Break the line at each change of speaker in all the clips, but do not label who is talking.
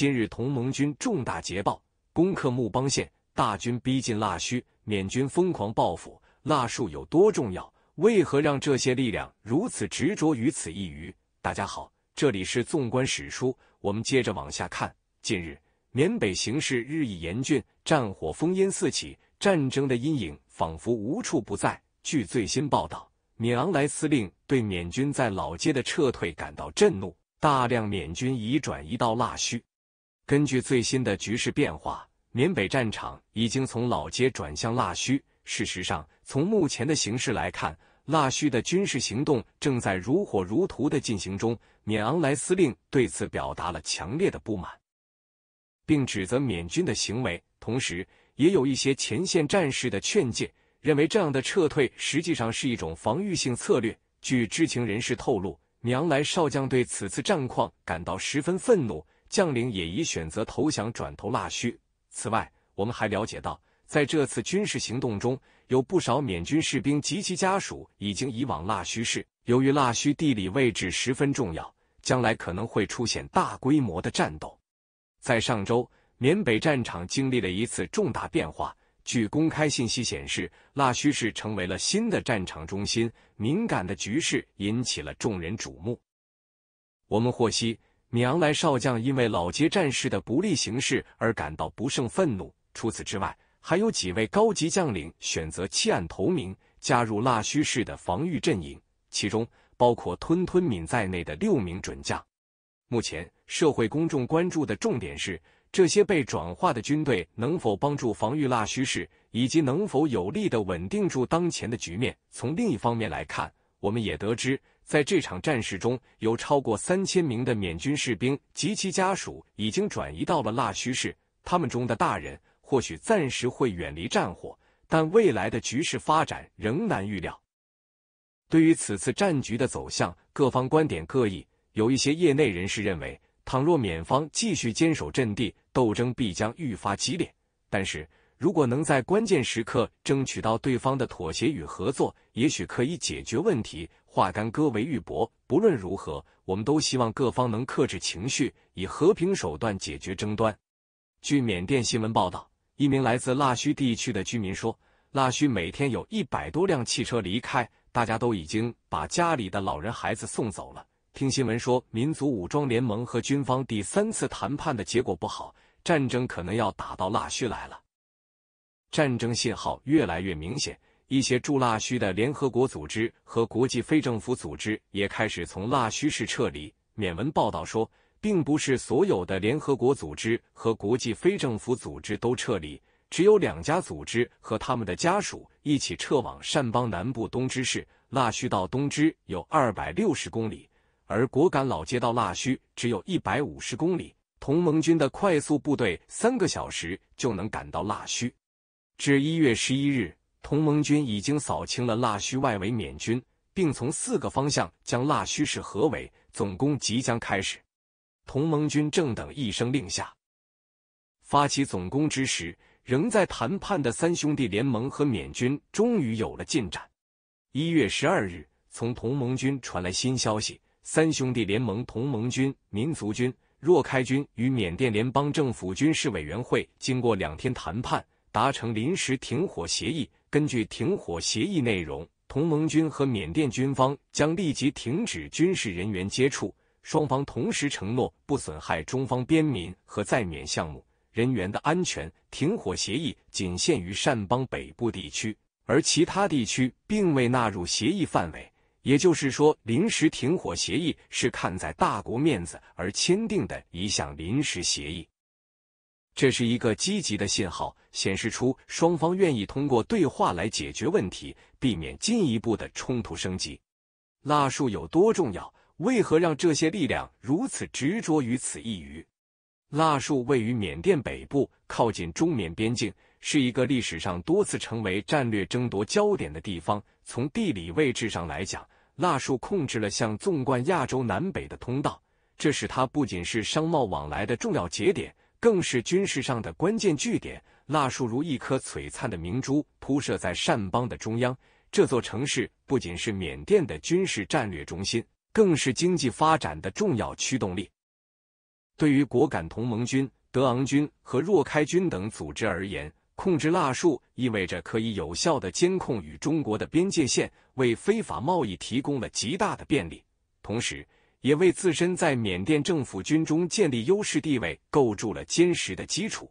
今日同盟军重大捷报，攻克木邦县，大军逼近腊戌，缅军疯狂报复。腊戍有多重要？为何让这些力量如此执着于此一隅？大家好，这里是纵观史书，我们接着往下看。近日，缅北形势日益严峻，战火烽烟四起，战争的阴影仿佛无处不在。据最新报道，敏昂莱司令对缅军在老街的撤退感到震怒，大量缅军已转移到腊戌。根据最新的局势变化，缅北战场已经从老街转向腊戌。事实上，从目前的形势来看，腊戌的军事行动正在如火如荼的进行中。缅昂莱司令对此表达了强烈的不满，并指责缅军的行为。同时，也有一些前线战士的劝诫，认为这样的撤退实际上是一种防御性策略。据知情人士透露，昂莱少将对此次战况感到十分愤怒。将领也已选择投降，转投腊戌。此外，我们还了解到，在这次军事行动中，有不少缅军士兵及其家属已经移往腊戌市。由于腊戌地理位置十分重要，将来可能会出现大规模的战斗。在上周，缅北战场经历了一次重大变化。据公开信息显示，腊戌市成为了新的战场中心。敏感的局势引起了众人瞩目。我们获悉。米昂莱少将因为老街战事的不利形势而感到不胜愤怒。除此之外，还有几位高级将领选择弃暗投明，加入腊戌氏的防御阵营，其中包括吞吞敏在内的六名准将。目前，社会公众关注的重点是这些被转化的军队能否帮助防御腊戌氏，以及能否有力的稳定住当前的局面。从另一方面来看，我们也得知。在这场战事中，有超过三千名的缅军士兵及其家属已经转移到了腊戌市。他们中的大人或许暂时会远离战火，但未来的局势发展仍难预料。对于此次战局的走向，各方观点各异。有一些业内人士认为，倘若缅方继续坚守阵地，斗争必将愈发激烈；但是如果能在关键时刻争取到对方的妥协与合作，也许可以解决问题。化干戈为玉帛，不论如何，我们都希望各方能克制情绪，以和平手段解决争端。据缅甸新闻报道，一名来自腊戌地区的居民说：“腊戌每天有一百多辆汽车离开，大家都已经把家里的老人孩子送走了。听新闻说，民族武装联盟和军方第三次谈判的结果不好，战争可能要打到腊戌来了。战争信号越来越明显。”一些驻腊戌的联合国组织和国际非政府组织也开始从腊戌市撤离。缅文报道说，并不是所有的联合国组织和国际非政府组织都撤离，只有两家组织和他们的家属一起撤往善邦南部东芝市。腊戌到东芝有二百六十公里，而果敢老街道腊戌只有一百五十公里。同盟军的快速部队三个小时就能赶到腊戌。至一月十一日。同盟军已经扫清了腊戌外围缅军，并从四个方向将腊戌市合围，总攻即将开始。同盟军正等一声令下，发起总攻之时，仍在谈判的三兄弟联盟和缅军终于有了进展。一月十二日，从同盟军传来新消息：三兄弟联盟、同盟军、民族军、若开军与缅甸联邦政府军事委员会经过两天谈判。达成临时停火协议。根据停火协议内容，同盟军和缅甸军方将立即停止军事人员接触，双方同时承诺不损害中方边民和在缅项目人员的安全。停火协议仅限于善邦北部地区，而其他地区并未纳入协议范围。也就是说，临时停火协议是看在大国面子而签订的一项临时协议。这是一个积极的信号，显示出双方愿意通过对话来解决问题，避免进一步的冲突升级。蜡树有多重要？为何让这些力量如此执着于此一隅？蜡树位于缅甸北部，靠近中缅边境，是一个历史上多次成为战略争夺焦点的地方。从地理位置上来讲，蜡树控制了向纵贯亚洲南北的通道，这使它不仅是商贸往来的重要节点。更是军事上的关键据点，蜡树如一颗璀璨的明珠，铺设在善邦的中央。这座城市不仅是缅甸的军事战略中心，更是经济发展的重要驱动力。对于果敢同盟军、德昂军和若开军等组织而言，控制蜡树意味着可以有效的监控与中国的边界线，为非法贸易提供了极大的便利。同时，也为自身在缅甸政府军中建立优势地位构筑了坚实的基础。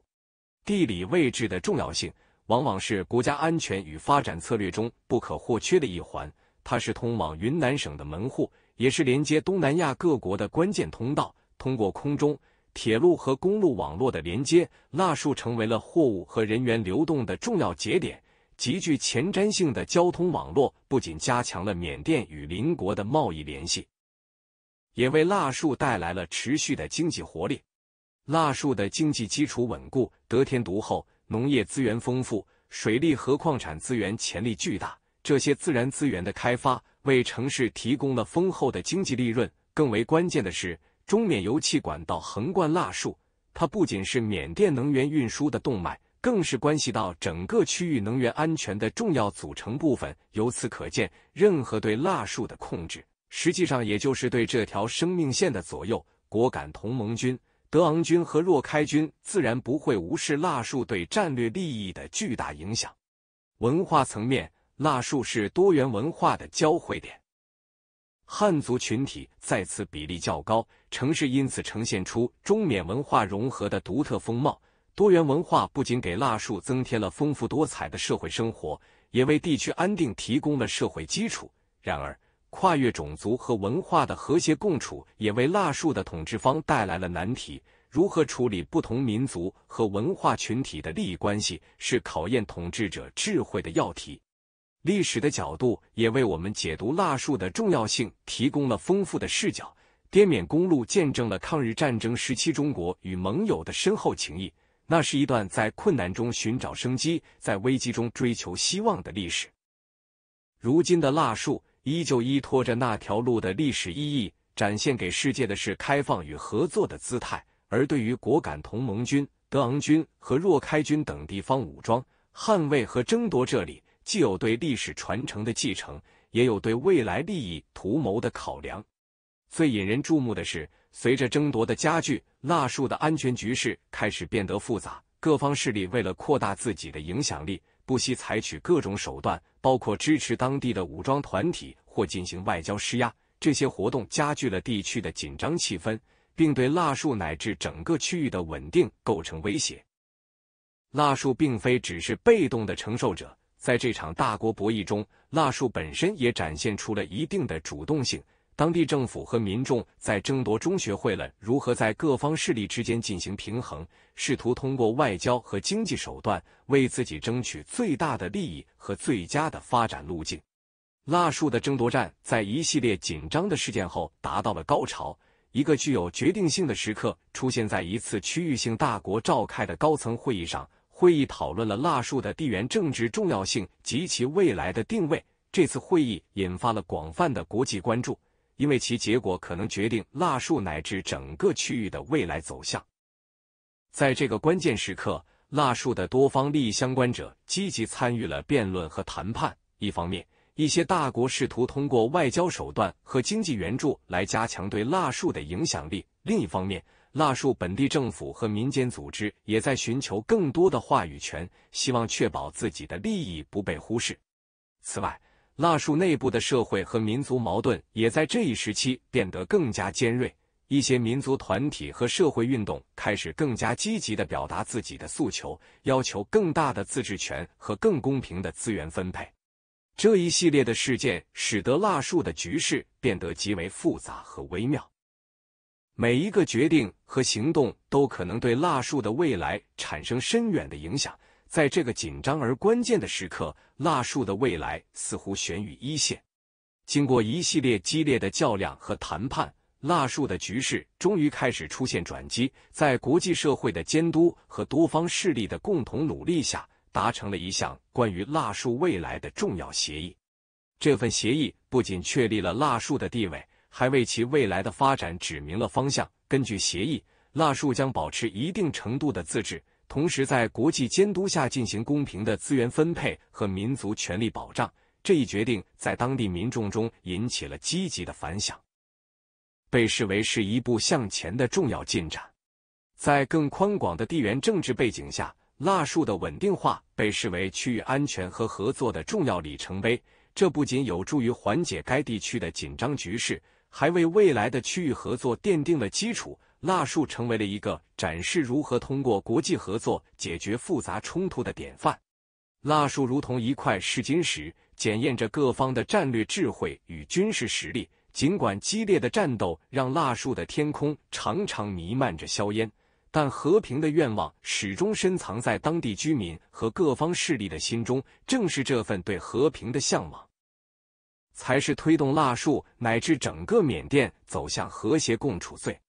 地理位置的重要性往往是国家安全与发展策略中不可或缺的一环。它是通往云南省的门户，也是连接东南亚各国的关键通道。通过空中、铁路和公路网络的连接，腊树成为了货物和人员流动的重要节点。极具前瞻性的交通网络不仅加强了缅甸与邻国的贸易联系。也为腊树带来了持续的经济活力。腊树的经济基础稳固，得天独厚，农业资源丰富，水利和矿产资源潜力巨大。这些自然资源的开发为城市提供了丰厚的经济利润。更为关键的是，中缅油气管道横贯腊树，它不仅是缅甸能源运输的动脉，更是关系到整个区域能源安全的重要组成部分。由此可见，任何对腊树的控制。实际上，也就是对这条生命线的左右，果敢同盟军、德昂军和若开军自然不会无视腊树对战略利益的巨大影响。文化层面，腊树是多元文化的交汇点，汉族群体在此比例较高，城市因此呈现出中缅文化融合的独特风貌。多元文化不仅给腊树增添了丰富多彩的社会生活，也为地区安定提供了社会基础。然而，跨越种族和文化的和谐共处，也为腊树的统治方带来了难题。如何处理不同民族和文化群体的利益关系，是考验统治者智慧的要题。历史的角度也为我们解读腊树的重要性提供了丰富的视角。滇缅公路见证了抗日战争时期中国与盟友的深厚情谊，那是一段在困难中寻找生机、在危机中追求希望的历史。如今的腊树。依旧依托着那条路的历史意义，展现给世界的是开放与合作的姿态。而对于果敢同盟军、德昂军和若开军等地方武装，捍卫和争夺这里，既有对历史传承的继承，也有对未来利益图谋的考量。最引人注目的是，随着争夺的加剧，腊戍的安全局势开始变得复杂，各方势力为了扩大自己的影响力。不惜采取各种手段，包括支持当地的武装团体或进行外交施压，这些活动加剧了地区的紧张气氛，并对腊树乃至整个区域的稳定构成威胁。腊树并非只是被动的承受者，在这场大国博弈中，腊树本身也展现出了一定的主动性。当地政府和民众在争夺中学会了如何在各方势力之间进行平衡，试图通过外交和经济手段为自己争取最大的利益和最佳的发展路径。蜡树的争夺战在一系列紧张的事件后达到了高潮。一个具有决定性的时刻出现在一次区域性大国召开的高层会议上，会议讨论了蜡树的地缘政治重要性及其未来的定位。这次会议引发了广泛的国际关注。因为其结果可能决定腊树乃至整个区域的未来走向。在这个关键时刻，腊树的多方利益相关者积极参与了辩论和谈判。一方面，一些大国试图通过外交手段和经济援助来加强对腊树的影响力；另一方面，腊树本地政府和民间组织也在寻求更多的话语权，希望确保自己的利益不被忽视。此外，腊树内部的社会和民族矛盾也在这一时期变得更加尖锐，一些民族团体和社会运动开始更加积极地表达自己的诉求，要求更大的自治权和更公平的资源分配。这一系列的事件使得蜡树的局势变得极为复杂和微妙，每一个决定和行动都可能对蜡树的未来产生深远的影响。在这个紧张而关键的时刻，蜡树的未来似乎悬于一线。经过一系列激烈的较量和谈判，蜡树的局势终于开始出现转机。在国际社会的监督和多方势力的共同努力下，达成了一项关于蜡树未来的重要协议。这份协议不仅确立了蜡树的地位，还为其未来的发展指明了方向。根据协议，蜡树将保持一定程度的自治。同时，在国际监督下进行公平的资源分配和民族权利保障，这一决定在当地民众中引起了积极的反响，被视为是一步向前的重要进展。在更宽广的地缘政治背景下，腊树的稳定化被视为区域安全和合作的重要里程碑。这不仅有助于缓解该地区的紧张局势，还为未来的区域合作奠定了基础。蜡树成为了一个展示如何通过国际合作解决复杂冲突的典范。蜡树如同一块试金石，检验着各方的战略智慧与军事实力。尽管激烈的战斗让蜡树的天空常常弥漫着硝烟，但和平的愿望始终深藏在当地居民和各方势力的心中。正是这份对和平的向往，才是推动蜡树乃至整个缅甸走向和谐共处最。